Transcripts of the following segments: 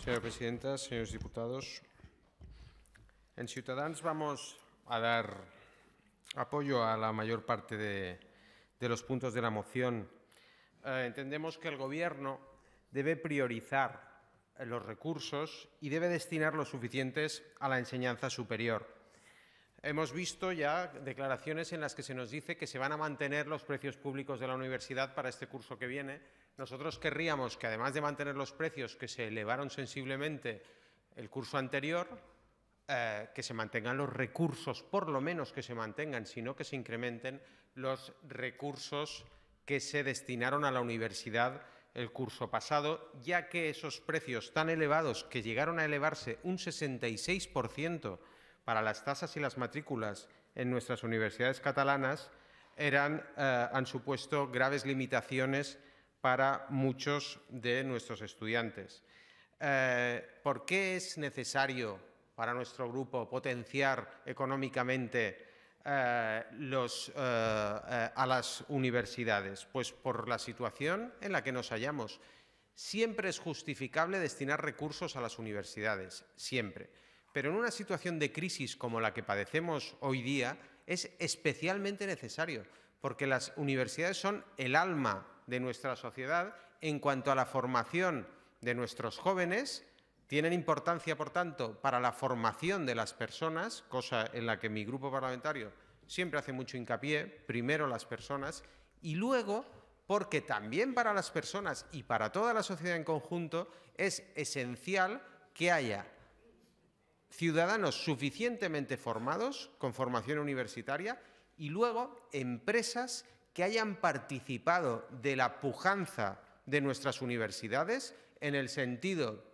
Señora presidenta, señores diputados, en Ciudadanos vamos a dar apoyo a la mayor parte de, los puntos de la moción. Eh, entendemos que el Gobierno debe priorizar los recursos y debe destinar los suficientes a la enseñanza superior Hemos visto ya declaraciones en las que se nos dice que se van a mantener los precios públicos de la universidad para este curso que viene. Nosotros querríamos que, además de mantener los precios que se elevaron sensiblemente el curso anterior, eh, que se mantengan los recursos, por lo menos que se mantengan, sino que se incrementen los recursos que se destinaron a la universidad el curso pasado, ya que esos precios tan elevados que llegaron a elevarse un 66% para las tasas y las matrículas en nuestras universidades catalanas eh, han supuesto graves limitaciones para muchos de nuestros estudiantes. Eh, ¿Por qué es necesario para nuestro grupo potenciar económicamente eh, a las universidades? Pues por la situación en la que nos hallamos. Siempre es justificable destinar recursos a las universidades, siempre. Pero en una situación de crisis como la que padecemos hoy día es especialmente necesario, porque las universidades son el alma de nuestra sociedad en cuanto a la formación de nuestros jóvenes, tienen importancia, por tanto, para la formación de las personas, cosa en la que mi grupo parlamentario siempre hace mucho hincapié, primero las personas, y luego porque también para las personas y para toda la sociedad en conjunto es esencial que haya ciudadanos suficientemente formados, con formación universitaria, y luego empresas que hayan participado de la pujanza de nuestras universidades en el sentido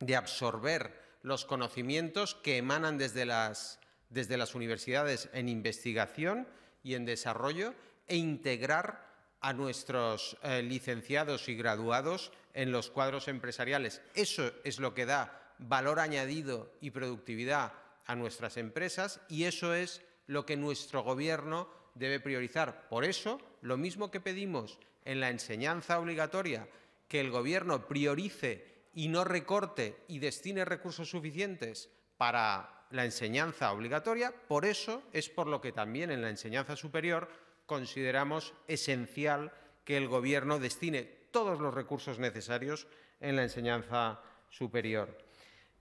de absorber los conocimientos que emanan desde las, desde las universidades en investigación y en desarrollo e integrar a nuestros eh, licenciados y graduados en los cuadros empresariales. Eso es lo que da valor añadido y productividad a nuestras empresas y eso es lo que nuestro gobierno debe priorizar. Por eso, lo mismo que pedimos en la enseñanza obligatoria, que el gobierno priorice y no recorte y destine recursos suficientes para la enseñanza obligatoria, por eso es por lo que también en la enseñanza superior consideramos esencial que el Gobierno destine todos los recursos necesarios en la enseñanza superior.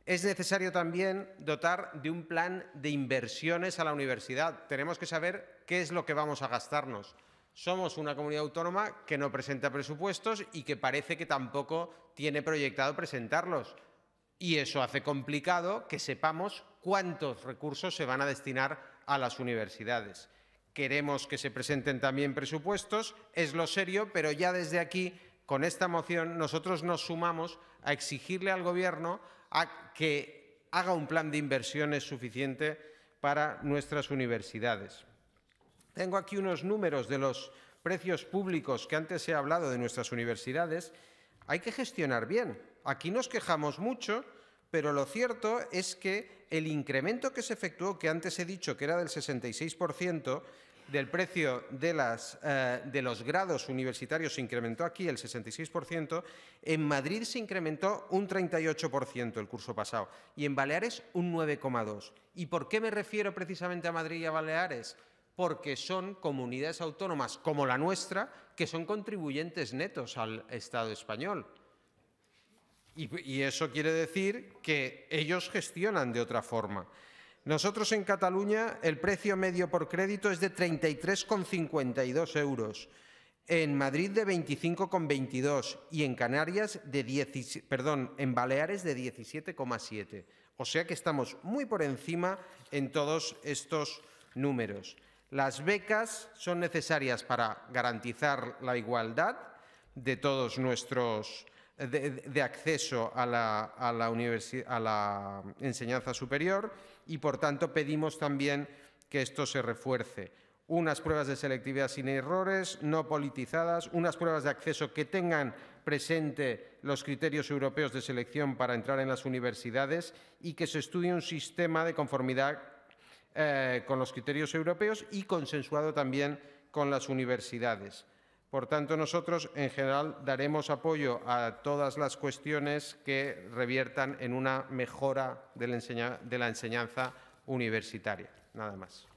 Es necesario también dotar de un plan de inversiones a la universidad. Tenemos que saber qué es lo que vamos a gastarnos. Somos una comunidad autónoma que no presenta presupuestos y que parece que tampoco tiene proyectado presentarlos. Y eso hace complicado que sepamos cuántos recursos se van a destinar a las universidades. Queremos que se presenten también presupuestos, es lo serio, pero ya desde aquí, con esta moción, nosotros nos sumamos a exigirle al Gobierno a que haga un plan de inversiones suficiente para nuestras universidades. Tengo aquí unos números de los precios públicos que antes he hablado de nuestras universidades. Hay que gestionar bien. Aquí nos quejamos mucho, pero lo cierto es que el incremento que se efectuó, que antes he dicho que era del 66%, del precio de, las, eh, de los grados universitarios se incrementó aquí el 66%, en Madrid se incrementó un 38% el curso pasado y en Baleares un 9,2%. ¿Y por qué me refiero precisamente a Madrid y a Baleares? porque son comunidades autónomas como la nuestra que son contribuyentes netos al Estado español. y, eso quiere decir que ellos gestionan de otra forma. Nosotros en Cataluña el precio medio por crédito es de 33,52 euros, en Madrid de 25,22 y en Canarias de perdón, en Baleares de 17,7. O sea que estamos muy por encima en todos estos números. Las becas son necesarias para garantizar la igualdad de todos nuestros de, acceso a la, a la enseñanza superior y, por tanto, pedimos también que esto se refuerce. Unas pruebas de selectividad sin errores, no politizadas, unas pruebas de acceso que tengan presente los criterios europeos de selección para entrar en las universidades y que se estudie un sistema de conformidad eh, con los criterios europeos y consensuado también con las universidades. Por tanto, nosotros, en general, daremos apoyo a todas las cuestiones que reviertan en una mejora de la, enseñanza universitaria. Nada más.